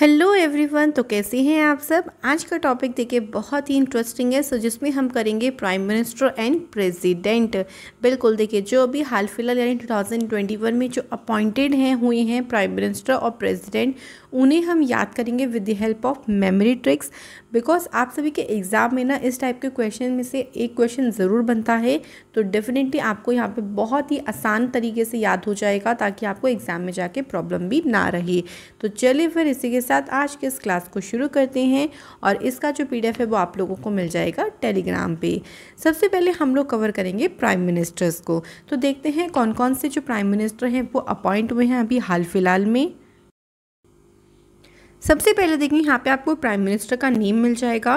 hello everyone तो कैसे हैं आप सब आज का टॉपिक देखिए बहुत ही इंटरेस्टिंग है सो जिसमें हम करेंगे प्राइम मिनिस्टर एंड प्रेसिडेंट बिल्कुल देखिए जो अभी हाल फिलहाल यानी 2021 में जो अपॉइंटेड हैं हुए हैं प्राइम मिनिस्टर और प्रेसिडेंट उन्हें हम याद करेंगे with the help of memory tricks because आप सभी के एग्ज़ाम में ना इस टाइप के क्वेश्चन में से एक क्वेश्चन ज़रूर बनता है तो डेफिनेटली आपको यहाँ पर बहुत ही आसान तरीके से याद हो जाएगा ताकि आपको एग्ज़ाम में जाके प्रॉब्लम भी ना रहे तो चलिए फिर इसी के साथ आज के इस क्लास को शुरू करते हैं और इसका जो पी है वो आप लोगों को मिल जाएगा टेलीग्राम पे सबसे पहले हम लोग कवर करेंगे प्राइम मिनिस्टर्स को तो देखते हैं कौन कौन से जो प्राइम मिनिस्टर हैं वो अपॉइंट हुए हैं अभी हाल फिलहाल में सबसे पहले देखें यहाँ पे आपको प्राइम मिनिस्टर का नेम मिल जाएगा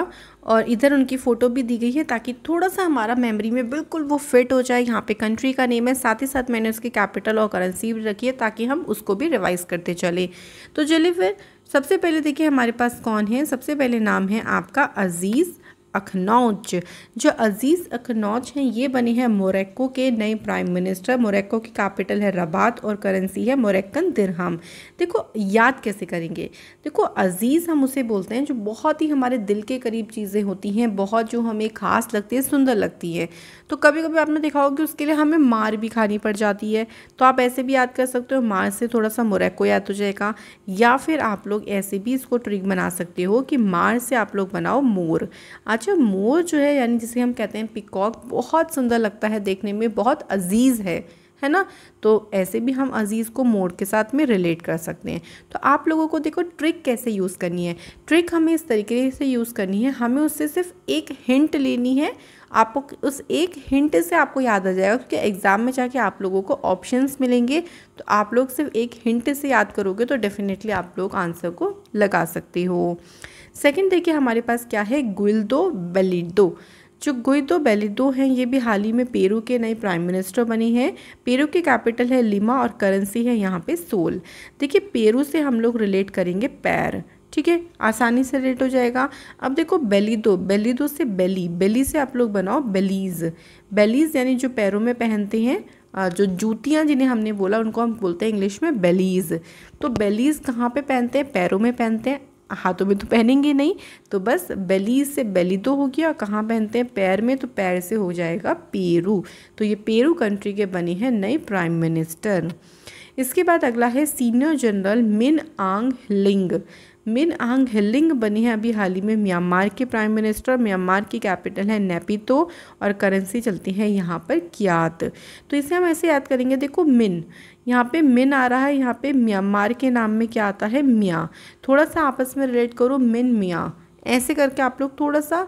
और इधर उनकी फ़ोटो भी दी गई है ताकि थोड़ा सा हमारा मेमोरी में बिल्कुल वो फिट हो जाए यहाँ पे कंट्री का नेम है साथ ही साथ मैंने उसकी कैपिटल और करेंसी भी रखी है ताकि हम उसको भी रिवाइज़ करते चले तो चलिए फिर सबसे पहले देखिए हमारे पास कौन है सबसे पहले नाम है आपका अज़ीज़ अखनौज जो अजीज़ अखनौज हैं ये बने हैं मोरक्को के नए प्राइम मिनिस्टर मोरक्को की कैपिटल है रबात और करेंसी है मोरक्कन दिरहम देखो याद कैसे करेंगे देखो अजीज़ हम उसे बोलते हैं जो बहुत ही हमारे दिल के करीब चीज़ें होती हैं बहुत जो हमें खास लगती है सुंदर लगती है तो कभी कभी आपने देखा होगा कि उसके लिए हमें मार भी खानी पड़ जाती है तो आप ऐसे भी याद कर सकते हो मार से थोड़ा सा मोरक्को याद हो जाएगा या फिर आप लोग ऐसे भी इसको ट्रिक बना सकते हो कि मार से आप लोग बनाओ मोर आज आज मोर जो है यानी जिसे हम कहते हैं पिकॉक बहुत सुंदर लगता है देखने में बहुत अजीज़ है है ना तो ऐसे भी हम अज़ीज़ को मोड के साथ में रिलेट कर सकते हैं तो आप लोगों को देखो ट्रिक कैसे यूज़ करनी है ट्रिक हमें इस तरीके से यूज़ करनी है हमें उससे सिर्फ एक हिंट लेनी है आपको उस एक हिंट से आपको याद आ जाएगा क्योंकि एग्ज़ाम में जाके आप लोगों को ऑप्शंस मिलेंगे तो आप लोग सिर्फ एक हिंट से याद करोगे तो डेफिनेटली आप लोग आंसर को लगा सकते हो सेकंड देखिए हमारे पास क्या है गुइल्दो बेलिडो जो गुइदो बेलिडो हैं ये भी हाल ही में पेरू के नए प्राइम मिनिस्टर बने हैं पेरू के कैपिटल है लिमा और करेंसी है यहाँ पे सोल देखिए पेरू से हम लोग रिलेट करेंगे पैर ठीक है आसानी से रिलेट हो जाएगा अब देखो बेली दो बेली दो से बेली बेली से आप लोग बनाओ बेलीज बेलीज यानी जो पैरों में पहनते हैं जो जूतियाँ जिन्हें हमने बोला उनको हम बोलते हैं इंग्लिश में बेलीज तो बेलीज कहाँ पे पहनते हैं पैरों में पहनते हैं हाथों में तो पहनेंगे नहीं तो बस बेली से बेली तो हो गया कहाँ पहनते हैं पैर में तो पैर से हो जाएगा पेरू तो ये पेरू कंट्री के बने हैं नए प्राइम मिनिस्टर इसके बाद अगला है सीनियर जनरल मिन आंग लिंग मिन आंग हिलिंग बनी है अभी हाल ही में म्यांमार के प्राइम मिनिस्टर म्यांमार की कैपिटल है नेपितो और करेंसी चलती है यहाँ पर क्यात तो इसे हम ऐसे याद करेंगे देखो मिन यहाँ पे मिन आ रहा है यहाँ पे म्यांमार के नाम में क्या आता है मियाँ थोड़ा सा आपस में रिलेट करो मिन मियाँ ऐसे करके आप लोग थोड़ा सा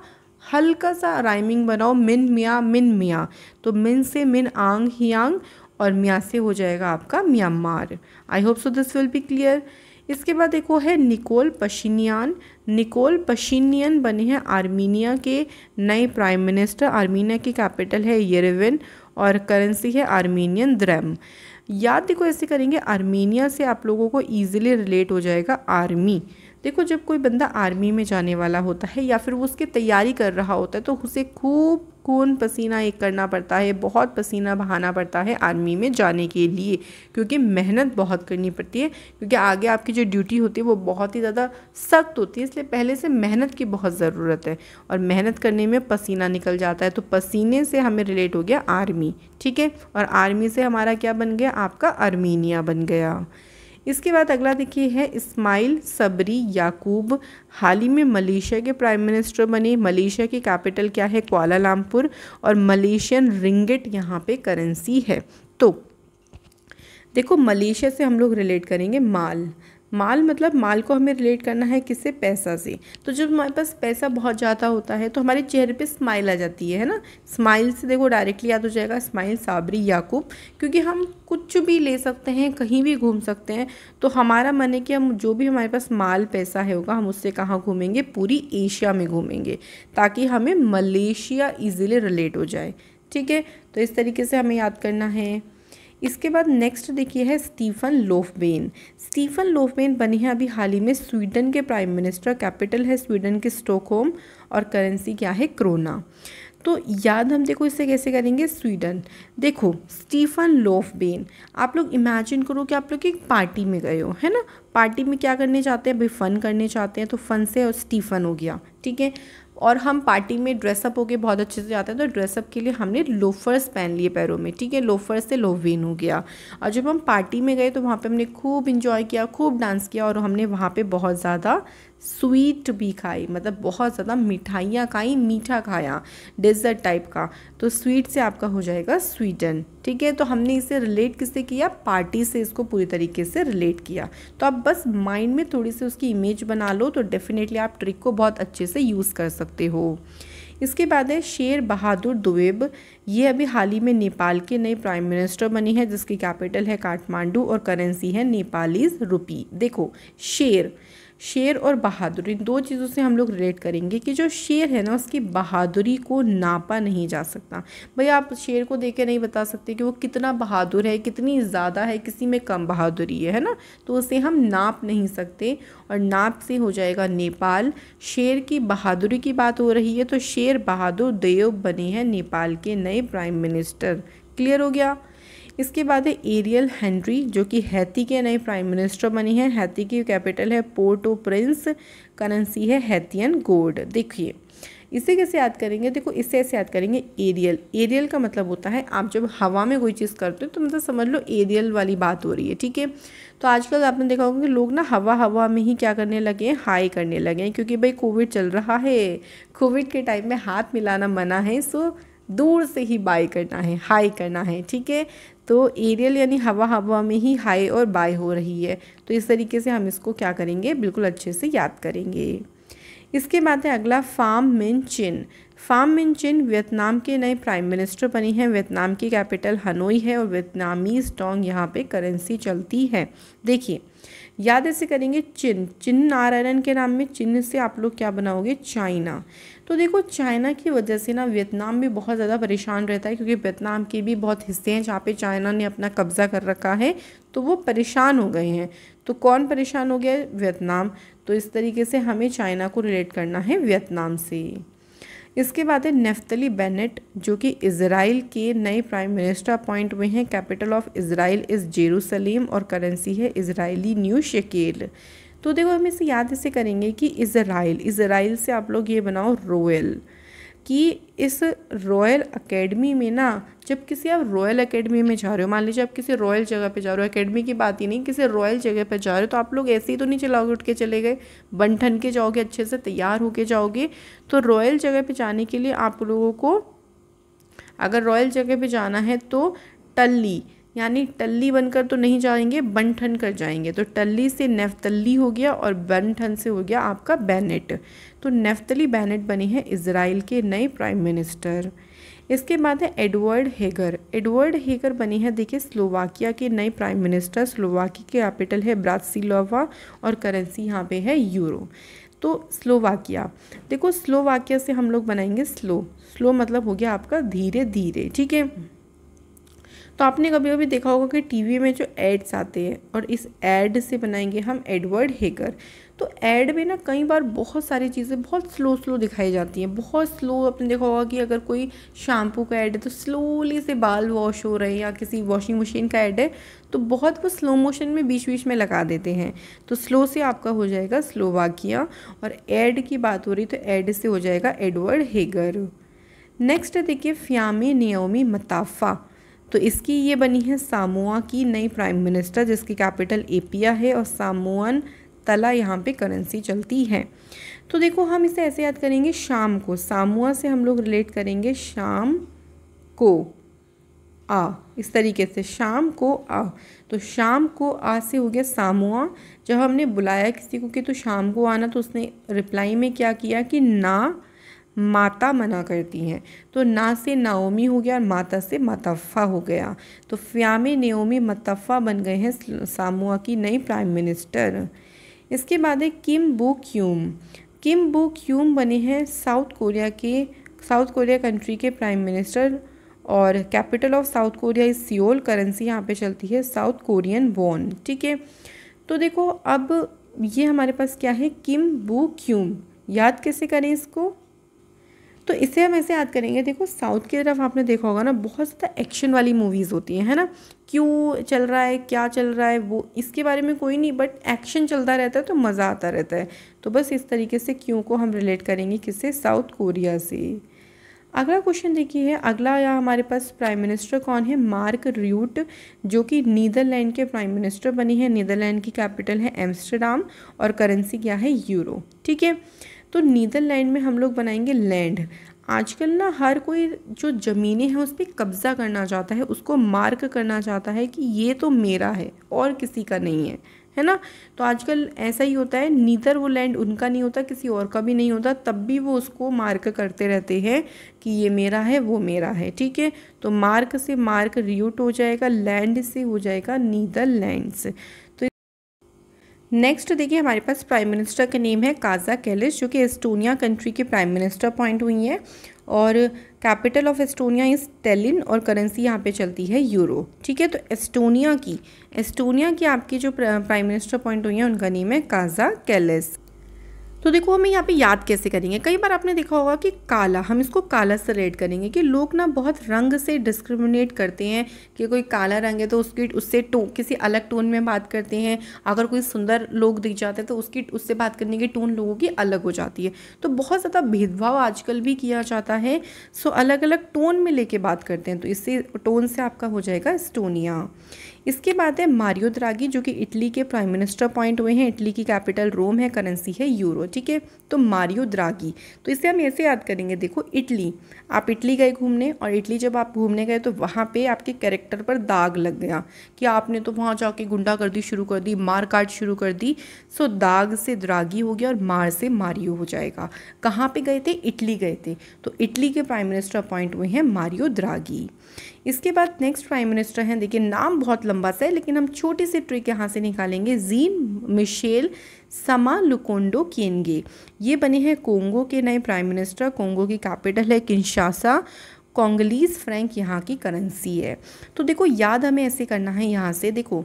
हल्का सा राइमिंग बनाओ मिन मियाँ मिन मियाँ तो मिन से मिन आंग हियांग और मियाँ से हो जाएगा आपका Myanmar I hope so this will be clear इसके बाद एक वो है निकोल पशीनियान निकोल पशीनियन बने हैं आर्मीनिया के नए प्राइम मिनिस्टर आर्मीनिया की कैपिटल है येरेविन और करेंसी है आर्मीनियन द्रैम याद देखो ऐसे करेंगे आर्मीनिया से आप लोगों को ईजिली रिलेट हो जाएगा आर्मी देखो जब कोई बंदा आर्मी में जाने वाला होता है या फिर वो उसकी तैयारी कर रहा होता है तो उसे खूब खून पसीना एक करना पड़ता है बहुत पसीना बहाना पड़ता है आर्मी में जाने के लिए क्योंकि मेहनत बहुत करनी पड़ती है क्योंकि आगे आपकी जो ड्यूटी होती है वो बहुत ही ज़्यादा सख्त होती है इसलिए पहले से मेहनत की बहुत ज़रूरत है और मेहनत करने में पसीना निकल जाता है तो पसीने से हमें रिलेट हो गया आर्मी ठीक है और आर्मी से हमारा क्या बन गया आपका आर्मीनिया बन गया इसके बाद अगला देखिए है इस्माइल सबरी याकूब हाल ही में मलेशिया के प्राइम मिनिस्टर बने मलेशिया की कैपिटल क्या है क्वालामपुर और मलेशियन रिंगट यहाँ पे करेंसी है तो देखो मलेशिया से हम लोग रिलेट करेंगे माल माल मतलब माल को हमें रिलेट करना है किससे पैसा से तो जब हमारे पास पैसा बहुत ज़्यादा होता है तो हमारे चेहरे पे स्माइल आ जाती है है ना स्माइल से देखो डायरेक्टली याद हो जाएगा स्माइल साबरी याकूब क्योंकि हम कुछ भी ले सकते हैं कहीं भी घूम सकते हैं तो हमारा मन है कि हम जो भी हमारे पास माल पैसा है होगा हम उससे कहाँ घूमेंगे पूरी एशिया में घूमेंगे ताकि हमें मलेशिया ईजिली रिलेट हो जाए ठीक है तो इस तरीके से हमें याद करना है इसके बाद नेक्स्ट देखिए है स्टीफन लोफबेन स्टीफन लोफबेन बने हैं अभी हाल ही में स्वीडन के प्राइम मिनिस्टर कैपिटल है स्वीडन के स्टॉकहोम और करेंसी क्या है क्रोना तो याद हम देखो इससे कैसे करेंगे स्वीडन देखो स्टीफन लोफबेन आप लोग इमेजिन करो कि आप लोग एक पार्टी में गए हो है ना पार्टी में क्या करने चाहते हैं भाई फ़न करने चाहते हैं तो फ़न से और स्टीफन हो गया ठीक है और हम पार्टी में ड्रेसअप होके बहुत अच्छे से जाते हैं तो ड्रेसअप के लिए हमने लोफर्स पहन लिए पैरों में ठीक है लोफर्स से लोवीन हो गया और जब हम पार्टी में गए तो वहाँ पे हमने खूब इंजॉय किया खूब डांस किया और हमने वहाँ पे बहुत ज़्यादा स्वीट भी खाई मतलब बहुत ज़्यादा मिठाइयाँ खाई मीठा खाया डेजर्ट टाइप का तो स्वीट से आपका हो जाएगा स्वीटन ठीक है तो हमने इसे रिलेट किससे किया पार्टी से इसको पूरी तरीके से रिलेट किया तो आप बस माइंड में थोड़ी सी उसकी इमेज बना लो तो डेफिनेटली आप ट्रिक को बहुत अच्छे से यूज़ कर सकते हो इसके बाद है शेर बहादुर दुबेब ये अभी हाल ही में नेपाल के नए प्राइम मिनिस्टर बनी है जिसकी कैपिटल है काठमांडू और करेंसी है नेपालीज रुपी देखो शेर शेर और बहादुरी दो चीज़ों से हम लोग रिलेट करेंगे कि जो शेर है ना उसकी बहादुरी को नापा नहीं जा सकता भाई आप शेर को देख के नहीं बता सकते कि वो कितना बहादुर है कितनी ज़्यादा है किसी में कम बहादुरी है है ना तो उसे हम नाप नहीं सकते और नाप से हो जाएगा नेपाल शेर की बहादुरी की बात हो रही है तो शेर बहादुर देव बने हैं नेपाल के नए प्राइम मिनिस्टर क्लियर हो गया इसके बाद है एरियल हेनरी जो कि हैती के नए प्राइम मिनिस्टर बनी है हैती की कैपिटल है पोर्ट ओ प्रिंस करेंसी है हैतियन गोल्ड देखिए इसे कैसे याद करेंगे देखो इससे ऐसे याद करेंगे एरियल एरियल का मतलब होता है आप जब हवा में कोई चीज़ करते हो तो मतलब समझ लो एरियल वाली बात हो रही है ठीक है तो आजकल आपने देखा होगा कि लोग ना हवा हवा में ही क्या करने लगे हैं हाई करने लगे हैं क्योंकि भाई कोविड चल रहा है कोविड के टाइम में हाथ मिलाना मना है सो दूर से ही बाय करना है हाई करना है ठीक है तो एरियल यानी हवा हवा में ही हाई और बाय हो रही है तो इस तरीके से हम इसको क्या करेंगे बिल्कुल अच्छे से याद करेंगे इसके बाद है अगला फार्म मिन चिन फार्म मिन चिन वियतनाम के नए प्राइम मिनिस्टर बने हैं वियतनाम की कैपिटल हनोई है और वियतनामी स्टोंग यहाँ पे करेंसी चलती है देखिए याद ऐसे करेंगे चिन चिन नारायण के नाम में चिन्ह से आप लोग क्या बनाओगे चाइना तो देखो चाइना की वजह से ना वियतनाम भी बहुत ज़्यादा परेशान रहता है क्योंकि वियतनाम के भी बहुत हिस्से हैं जहाँ पे चाइना ने अपना कब्ज़ा कर रखा है तो वो परेशान हो गए हैं तो कौन परेशान हो गया है वियतनाम तो इस तरीके से हमें चाइना को रिलेट करना है वियतनाम से इसके बाद है नेफ्तली बेनेट जो कि इसराइल के नए प्राइम मिनिस्टर अपॉइंट हुए हैं capital of Israel is Jerusalem और करेंसी है इसराइली न्यू शकेल तो देखो हम इसे याद इसे करेंगे कि इसराइल इसराइल से आप लोग ये बनाओ रोयल कि इस रॉयल एकेडमी में ना जब किसी आप रॉयल एकेडमी में जा रहे हो मान लीजिए आप किसी रॉयल जगह पे जा रहे हो एकेडमी की बात ही नहीं किसी रॉयल जगह पे जा रहे हो तो आप लोग ऐसे ही तो नहीं चलाओगे उठ के चले गए बन ठन के जाओगे अच्छे से तैयार होके जाओगे तो रॉयल जगह पे जाने के लिए आप लोगों को अगर रॉयल जगह पे जाना है तो टल्ली यानी टल्ली बनकर तो नहीं जाएंगे बनठन कर जाएंगे तो टल्ली से नेफ्तली हो गया और बनठन से हो गया आपका बैनेट तो नेफ्तली बैनेट बने हैं इसराइल के नए प्राइम मिनिस्टर इसके बाद है एडवर्ड हेगर एडवर्ड हेगर बने हैं देखिए स्लोवाकिया के नए प्राइम मिनिस्टर स्लोवाकी के कैपिटल है ब्रासिलोवा और करेंसी यहाँ पे है यूरो तो स्लोवाकिया देखो स्लोवाकिया से हम लोग बनाएंगे स्लो स्लो मतलब हो गया आपका धीरे धीरे ठीक है तो आपने कभी कभी देखा होगा कि टीवी में जो एड्स आते हैं और इस एड से बनाएंगे हम एडवर्ड हेकर तो एड में ना कई बार बहुत सारी चीज़ें बहुत स्लो स्लो दिखाई जाती हैं बहुत स्लो आपने देखा होगा कि अगर कोई शैम्पू का ऐड है तो स्लोली से बाल वॉश हो रहे हैं या किसी वॉशिंग मशीन का ऐड है तो बहुत वो स्लो मोशन में बीच बीच में लगा देते हैं तो स्लो से आपका हो जाएगा स्लो वाकिया और एड की बात हो रही तो एड से हो जाएगा एडवर्ड हेगर नेक्स्ट देखिए फ्यामी नियोमी मताफ़ा तो इसकी ये बनी है सामोआ की नई प्राइम मिनिस्टर जिसकी कैपिटल एपिया है और सामोअन तला यहाँ पे करेंसी चलती है तो देखो हम इसे ऐसे याद करेंगे शाम को सामुआ से हम लोग रिलेट करेंगे शाम को आ इस तरीके से शाम को आ तो शाम को आ से हो गया सामुआ जब हमने बुलाया किसी को कि तो शाम को आना तो उसने रिप्लाई में क्या किया कि ना माता मना करती हैं तो ना से नाओमी हो गया और माता से मतफ़ा हो गया तो फ्यामे नेओमी मतफ़ा बन गए हैं सामुआ की नई प्राइम मिनिस्टर इसके बाद है किम बू क्यूम किम बू क्यूम बने हैं साउथ कोरिया के साउथ कोरिया कंट्री के प्राइम मिनिस्टर और capital of South Korea is Seoul currency यहाँ पे चलती है साउथ कोरियन वॉन ठीक है तो देखो अब ये हमारे पास क्या है किम बू क्यूम याद कैसे करें इसको तो इसे हम ऐसे याद करेंगे देखो साउथ की तरफ आपने देखा होगा ना बहुत ज़्यादा एक्शन वाली मूवीज़ होती हैं है ना क्यों चल रहा है क्या चल रहा है वो इसके बारे में कोई नहीं बट एक्शन चलता रहता है तो मज़ा आता रहता है तो बस इस तरीके से क्यों को हम रिलेट करेंगे किससे साउथ कोरिया से अगला क्वेश्चन देखिए है अगला या हमारे पास प्राइम मिनिस्टर कौन है मार्क र्यूट जो कि नीदरलैंड के प्राइम मिनिस्टर बनी है नीदरलैंड की कैपिटल है एम्स्टरडाम और करेंसी क्या है यूरो ठीक है तो नीदरलैंड में हम लोग बनाएंगे लैंड आजकल ना हर कोई जो ज़मीनें हैं उस पर कब्ज़ा करना चाहता है उसको मार्क करना चाहता है कि ये तो मेरा है और किसी का नहीं है है ना तो आजकल ऐसा ही होता है नीदर वो लैंड उनका नहीं होता किसी और का भी नहीं होता तब भी वो उसको मार्क करते रहते हैं कि ये मेरा है वो मेरा है ठीक है तो मार्क से मार्क रियूट हो जाएगा लैंड से हो जाएगा नीदर लैंड नेक्स्ट देखिए हमारे पास प्राइम मिनिस्टर का नेम है काजा कैलिस जो कि एस्टोनिया कंट्री के प्राइम मिनिस्टर अपॉइंट हुई हैं और capital of Estonia is Tallinn और करेंसी यहाँ पे चलती है यूरो ठीक है तो एस्टोनिया की एस्टोनिया की आपकी जो प्राइम मिनिस्टर अपॉइंट हुई हैं उनका नेम है काजा कैलिस तो देखो हमें यहाँ पे याद कैसे करेंगे कई बार आपने देखा होगा कि काला हम इसको काला से रेड करेंगे कि लोग ना बहुत रंग से डिस्क्रिमिनेट करते हैं कि कोई काला रंग है तो उसकी उससे टोन किसी अलग टोन में बात करते हैं अगर कोई सुंदर लोग दिख जाते हैं तो उसकी उससे बात करने की टोन लोगों की अलग हो जाती है तो बहुत ज़्यादा भेदभाव आजकल भी किया जाता है सो अलग अलग टोन में लेके बात करते हैं तो इससे टोन से आपका हो जाएगा स्टोनिया इसके बाद है मारियो द्रागी जो कि इटली के प्राइम मिनिस्टर अपॉइंट हुए हैं इटली की कैपिटल रोम है करेंसी है यूरो ठीक है तो मारियो द्रागी तो इसे हम ऐसे याद करेंगे देखो इटली आप इटली गए घूमने और इटली जब आप घूमने गए तो वहाँ पर आपके कैरेक्टर पर दाग लग गया कि आपने तो वहाँ जाके गुंडा दी शुरू कर दी मार काट शुरू कर दी सो दाग से द्रागी हो गया और मार से मारियो हो जाएगा कहाँ पर गए थे इटली गए थे तो इटली के प्राइम मिनिस्टर अपॉइंट हुए हैं मारियो द्रागी इसके बाद नेक्स्ट प्राइम मिनिस्टर हैं देखिए नाम बहुत लंबा सा है लेकिन हम छोटी सी ट्रिक यहाँ से निकालेंगे जीन मिशेल समा लुकोंडो केनगे ये बने हैं कोंगो के नए प्राइम मिनिस्टर कोंगो की कैपिटल है किन्शासा कोंगलीस फ्रैंक यहाँ की करेंसी है तो देखो याद हमें ऐसे करना है यहाँ से देखो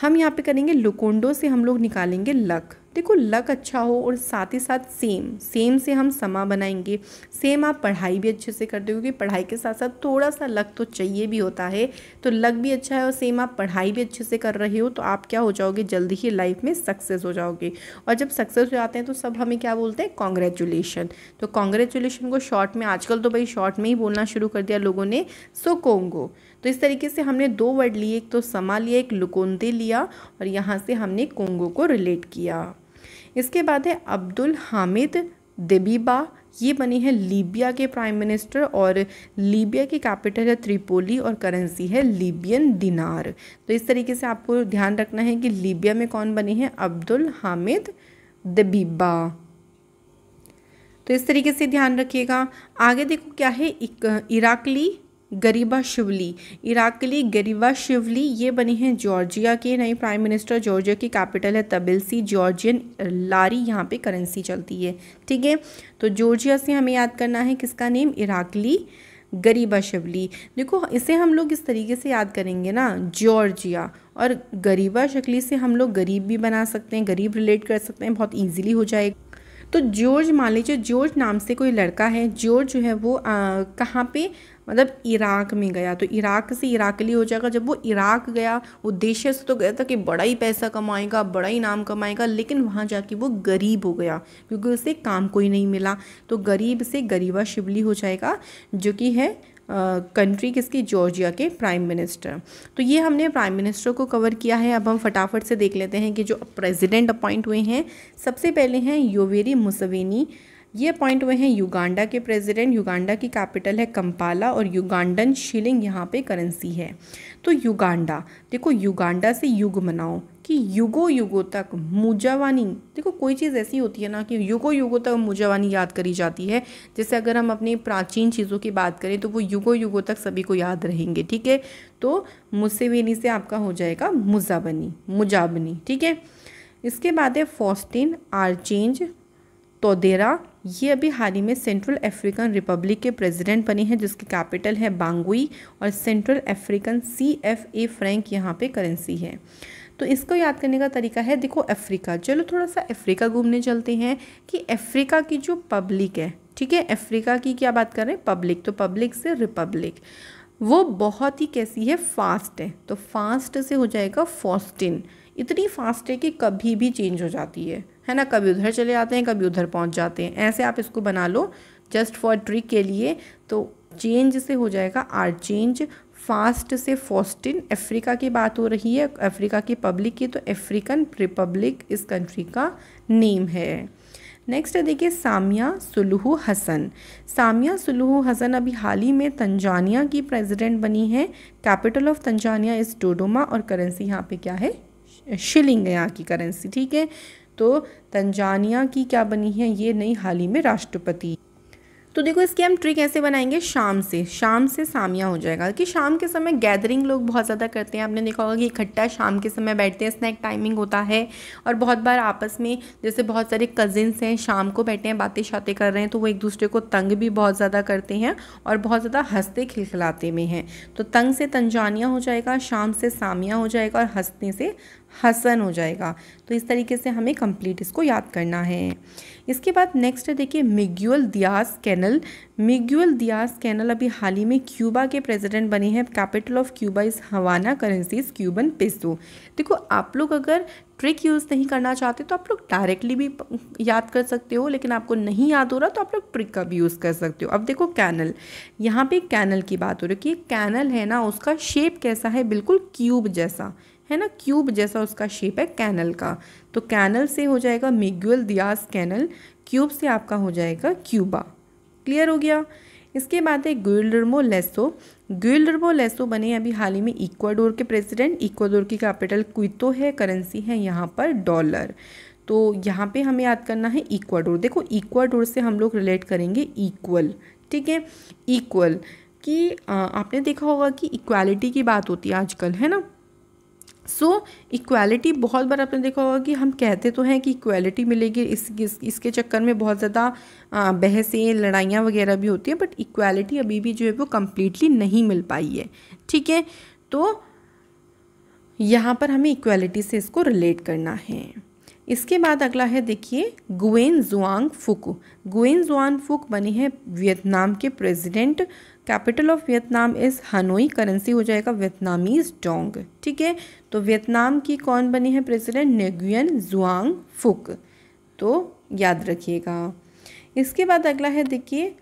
हम यहाँ पे करेंगे लुकोंडो से हम लोग निकालेंगे लक देखो लक अच्छा हो और साथ ही साथ सेम सेम से हम समा बनाएंगे सेम आप पढ़ाई भी अच्छे से करते हो क्योंकि पढ़ाई के साथ साथ थोड़ा सा लक तो चाहिए भी होता है तो लक भी अच्छा है और सेम आप पढ़ाई भी अच्छे से कर रहे हो तो आप क्या हो जाओगे जल्दी ही लाइफ में सक्सेस हो जाओगे और जब सक्सेस हो जाते हैं तो सब हमें क्या बोलते हैं कॉन्ग्रेचुलेशन तो कॉन्ग्रेचुलेशन को शॉर्ट में आजकल तो भाई शॉर्ट में ही बोलना शुरू कर दिया लोगों ने सो कोंगो तो इस तरीके से हमने दो वर्ड लिए एक तो समा लिया एक लुकोंदे लिया और यहाँ से हमने कोंगो को रिलेट किया इसके बाद है अब्दुल हामिद दबीबा ये बने हैं लीबिया के प्राइम मिनिस्टर और लीबिया की कैपिटल है त्रिपोली और करेंसी है लीबियन दिनार तो इस तरीके से आपको ध्यान रखना है कि लीबिया में कौन बने हैं अब्दुल हामिद दबीबा तो इस तरीके से ध्यान रखिएगा आगे देखो क्या है इराकली गरीबा शिवली इराक के लिए गरीबा शिवली ये बनी हैं जॉर्जिया के नए प्राइम मिनिस्टर जॉर्जिया की कैपिटल है तबिलसी जॉर्जियन लारी यहाँ पे करेंसी चलती है ठीक है तो जॉर्जिया से हमें याद करना है किसका नेम इराकली गरीबा शिवली देखो इसे हम लोग इस तरीके से याद करेंगे ना जॉर्जिया और गरीबा शक्ली से हम लोग गरीब भी बना सकते हैं गरीब रिलेट कर सकते हैं बहुत ईजिली हो जाएगा तो जॉर्ज मान लीजिए जॉर्ज नाम से कोई लड़का है जॉर्ज जो है वो कहाँ पे मतलब इराक में गया तो इराक से इराकली हो जाएगा जब वो इराक गया वो से तो गया था कि बड़ा ही पैसा कमाएगा बड़ा ही नाम कमाएगा लेकिन वहाँ जाके वो गरीब हो गया क्योंकि उसे काम कोई नहीं मिला तो गरीब से गरीबा शिवली हो जाएगा जो कि है कंट्री किसकी जॉर्जिया के प्राइम मिनिस्टर तो ये हमने प्राइम मिनिस्टर को कवर किया है अब हम फटाफट से देख लेते हैं कि जो प्रेसिडेंट अपॉइंट हुए हैं सबसे पहले हैं योवेरी मुसवेनी ये अपॉइंट हुए हैं युगांडा के प्रेसिडेंट युगांडा की कैपिटल है कंपाला और युगांडन शिलिंग यहाँ पे करेंसी है तो युगांडा देखो युगांडा से युग मनाओ कि युगो युगों तक मुजावानी देखो कोई चीज़ ऐसी होती है ना कि युगो युगों तक मुजावानी याद करी जाती है जैसे अगर हम अपनी प्राचीन चीज़ों की बात करें तो वो युगो युगों तक सभी को याद रहेंगे ठीक है तो मुसेवेनी से आपका हो जाएगा मुजाबनी मुजाबनी ठीक है इसके बाद है फॉस्टिन आर्चेंज तोदेरा ये अभी हाल ही में सेंट्रल अफ्रीकन रिपब्लिक के प्रेसिडेंट बने हैं जिसकी कैपिटल है बांगुई और Central African C F A franc यहाँ पे करेंसी है तो इसको याद करने का तरीका है देखो अफ्रीका चलो थोड़ा सा अफ्रीका घूमने चलते हैं कि अफ्रीका की जो पब्लिक है ठीक है अफ्रीका की क्या बात कर रहे हैं पब्लिक तो पब्लिक से रिपब्लिक वो बहुत ही कैसी है फास्ट है तो फास्ट से हो जाएगा फॉस्टिन इतनी फास्ट है कि कभी भी चेंज हो जाती है है ना कभी उधर चले जाते हैं कभी उधर पहुंच जाते हैं ऐसे आप इसको बना लो जस्ट फॉर ट्रिक के लिए तो चेंज से हो जाएगा आर चेंज फास्ट से फॉस्टिन अफ्रीका की बात हो रही है अफ्रीका की पब्लिक की तो अफ्रीकन रिपब्लिक इस कंट्री का नेम है नेक्स्ट है देखिए सामिया सुलहू हसन सामिया सुलहू हसन अभी हाल ही में तंजानिया की प्रेसिडेंट बनी है capital of Tanzania is Dodoma और करेंसी यहाँ पे क्या है शिलिंग है यहाँ की करेंसी ठीक है तो तंजानिया की क्या बनी है ये नई हाल ही में राष्ट्रपति तो देखो इसके हम ट्रिक ऐसे बनाएंगे शाम से शाम से सामिया हो जाएगा कि शाम के समय गैदरिंग लोग बहुत ज़्यादा करते हैं आपने देखा होगा कि इकट्ठा शाम के समय बैठते हैं स्नैक टाइमिंग होता है और बहुत बार आपस में जैसे बहुत सारे कजिन्स हैं शाम को बैठे हैं बातें शाते कर रहे हैं तो वो एक दूसरे को तंग भी बहुत ज़्यादा करते हैं और बहुत ज़्यादा हंसते खिलखिलाते में हैं तो तंग से तंजानिया हो जाएगा शाम से सामिया हो जाएगा और हंसने से हसन हो जाएगा तो इस तरीके से हमें कंप्लीट इसको याद करना है इसके बाद नेक्स्ट है देखिए Miguel Diaz Canel Miguel Diaz Canel अभी हाल ही में क्यूबा के प्रेसिडेंट बने हैं capital of Cuba is Havana currencies Cuban peso देखो आप लोग अगर ट्रिक यूज़ नहीं करना चाहते तो आप लोग डायरेक्टली भी याद कर सकते हो लेकिन आपको नहीं याद हो रहा तो आप लोग ट्रिक का भी यूज़ कर सकते हो अब देखो कैनल यहाँ पे कैनल की बात हो रही है कि कैनल है ना उसका शेप कैसा है बिल्कुल क्यूब जैसा है ना क्यूब जैसा उसका शेप है कैनल का तो कैनल से हो जाएगा मिग्यूल दियास कैनल क्यूब से आपका हो जाएगा क्यूबा क्लियर हो गया इसके बाद है गुइल्डरमो लेसो गुइल्डरमो लेसो बने अभी हाल ही में इक्वाडोर के प्रेसिडेंट इक्वाडोर की कैपिटल क्विटो है करेंसी है यहाँ पर डॉलर तो यहाँ पे हमें याद करना है इक्वाडोर देखो इक्वाडोर से हम लोग रिलेट करेंगे इक्वल ठीक है इक्वल कि आपने देखा होगा कि इक्वालिटी की बात होती है आजकल है ना सो so, इक्वालिटी बहुत बार आपने देखा होगा कि हम कहते तो हैं कि इक्वालिटी मिलेगी इस, इस इसके चक्कर में बहुत ज़्यादा बहसें लड़ाइयाँ वगैरह भी होती हैं बट इक्वालिटी अभी भी जो है वो कम्प्लीटली नहीं मिल पाई है ठीक है तो यहाँ पर हमें इक्वालिटी से इसको रिलेट करना है इसके बाद अगला है देखिए गुएन जुआंग फुक गुएन जुआंग फुक बने हैं वियतनाम के president capital of Vietnam is Hanoi currency हो जाएगा वियतनामीज डोंग ठीक है तो वियतनाम की कौन बनी है प्रेसिडेंट नेगुएन जुआंग फुक तो याद रखिएगा इसके बाद अगला है देखिए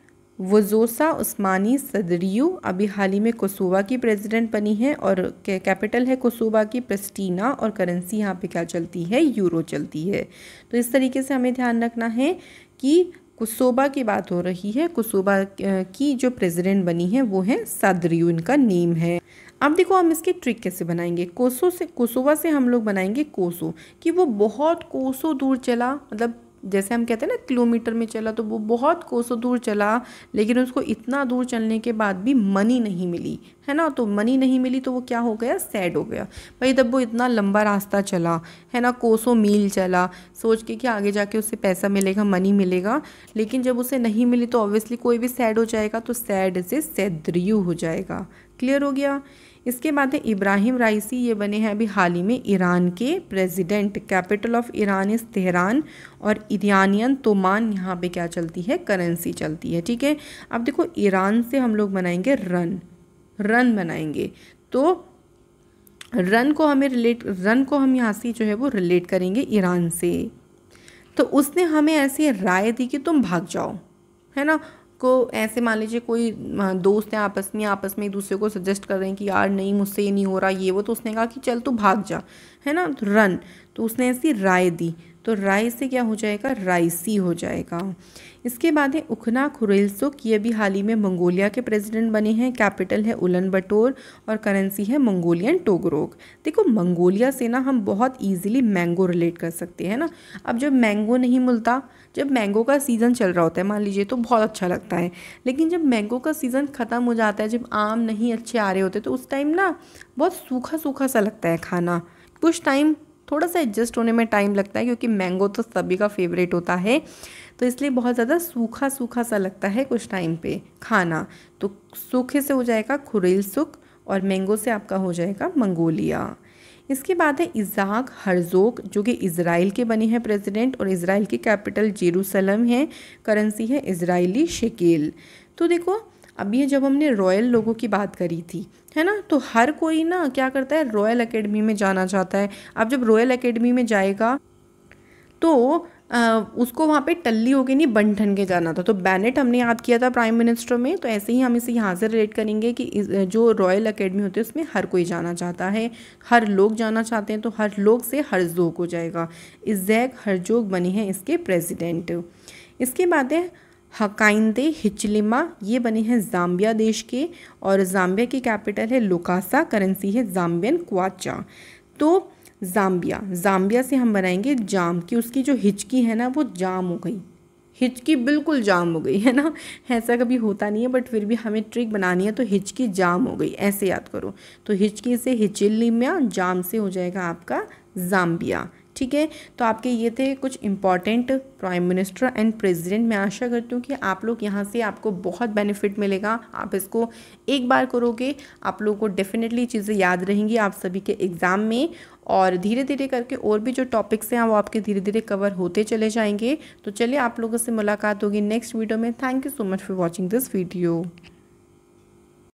वजोसा उस्मानी सदरियू अभी हाल ही में कोसोवा की प्रेसिडेंट बनी है और कैपिटल है कोसोवा की प्रेस्टीना और करेंसी यहाँ पे क्या चलती है यूरो चलती है तो इस तरीके से हमें ध्यान रखना है कि कुसोबा की बात हो रही है कुसोबा की जो प्रेसिडेंट बनी है वो है सादरियू इनका नेम है अब देखो हम इसके ट्रिक कैसे बनाएंगे कोसो से कोसोवा से हम लोग बनाएंगे कोसो कि वो बहुत कोसो दूर चला मतलब जैसे हम कहते हैं ना किलोमीटर में चला तो वो बहुत कोसों दूर चला लेकिन उसको इतना दूर चलने के बाद भी मनी नहीं मिली है ना तो मनी नहीं मिली तो वो क्या हो गया सैड हो गया भाई तब वो इतना लंबा रास्ता चला है ना कोसों मील चला सोच के कि आगे जाके उससे पैसा मिलेगा मनी मिलेगा लेकिन जब उसे नहीं मिली तो ऑब्वियसली कोई भी सैड हो जाएगा तो सैड से सैद्रियू हो जाएगा क्लियर हो गया इसके बाद है इब्राहिम राइसी ये बने हैं अभी हाल ही में ईरान के president capital of Iran is Tehran और इरानियन तोमान यहाँ पे क्या चलती है करेंसी चलती है ठीक है अब देखो ईरान से हम लोग बनाएंगे रन रन बनाएंगे तो रन को हमें रिलेट रन को हम यहाँ से जो है वो रिलेट करेंगे ईरान से तो उसने हमें ऐसी राय दी कि तुम भाग जाओ है ना को ऐसे मान लीजिए कोई दोस्त हैं आपस में आपस में एक दूसरे को सजेस्ट कर रहे हैं कि यार नहीं मुझसे ये नहीं हो रहा ये वो तो उसने कहा कि चल तू भाग जा है ना रन तो, तो उसने ऐसी राय दी तो राय से क्या हो जाएगा राइसी हो जाएगा इसके बाद है उखना खुरेलसुक ये भी हाल ही में मंगोलिया के प्रेसिडेंट बने हैं कैपिटल है उलन बटोर और करेंसी है मंगोलियन टोगरोक देखो मंगोलिया से ना हम बहुत ईजिली मैंगो रिलेट कर सकते हैं ना अब जब मैंगो नहीं मिलता जब मैंगो का सीज़न चल रहा होता है मान लीजिए तो बहुत अच्छा लगता है लेकिन जब मैंगो का सीज़न ख़त्म हो जाता है जब आम नहीं अच्छे आ रहे होते तो उस टाइम ना बहुत सूखा सूखा सा लगता है खाना कुछ टाइम थोड़ा सा एडजस्ट होने में टाइम लगता है क्योंकि मैंगो तो सभी का फेवरेट होता है तो इसलिए बहुत ज़्यादा सूखा सूखा सा लगता है कुछ टाइम पे खाना तो सूखे से हो जाएगा खुरेल सुख और मैंगो से आपका हो जाएगा मंगोलिया इसके बाद है इज़ाक हरजोक जो कि इसराइल के बने हैं प्रेसिडेंट और इसराइल की कैपिटल जेरूसलम है करेंसी है इसराइली शकील तो देखो अभी जब हमने रॉयल लोगों की बात करी थी है ना तो हर कोई ना क्या करता है रॉयल एकेडमी में जाना चाहता है अब जब रॉयल एकेडमी में जाएगा तो आ, उसको वहाँ पे टल्ली होके नहीं बन ठन के जाना था तो बैनेट हमने याद किया था प्राइम मिनिस्टर में तो ऐसे ही हम इसे यहाँ से रिलेट करेंगे कि जो रॉयल एकेडमी होती है उसमें हर कोई जाना चाहता है हर लोग जाना चाहते हैं तो हर लोग से हर जोक हो जाएगा इजैक हर जोक बने हैं इसके प्रेसिडेंट इसके बाद है हकाइंदे हिचलिमा ये बने हैं जाम्बिया देश के और जाम्बिया की कैपिटल है लोकासा करेंसी है जाम्बियन क्वाचा तो जाम्बिया जाम्बिया से हम बनाएंगे जाम की उसकी जो हिचकी है ना वो जाम हो गई हिचकी बिल्कुल जाम हो गई है ना ऐसा कभी होता नहीं है बट फिर भी हमें ट्रिक बनानी है तो हिचकी जाम हो गई ऐसे याद करो तो हिचकी से हिचिलिमिया जाम से हो जाएगा आपका जाम्बिया ठीक है तो आपके ये थे कुछ important prime minister and president मैं आशा करती हूँ कि आप लोग यहाँ से आपको बहुत बेनिफिट मिलेगा आप इसको एक बार करोगे आप लोगों को डेफिनेटली चीज़ें याद रहेंगी आप सभी के एग्ज़ाम में और धीरे धीरे करके और भी जो टॉपिक्स हैं वो आपके धीरे धीरे कवर होते चले जाएंगे तो चलिए आप लोगों से मुलाकात होगी नेक्स्ट वीडियो में thank you so much for watching this video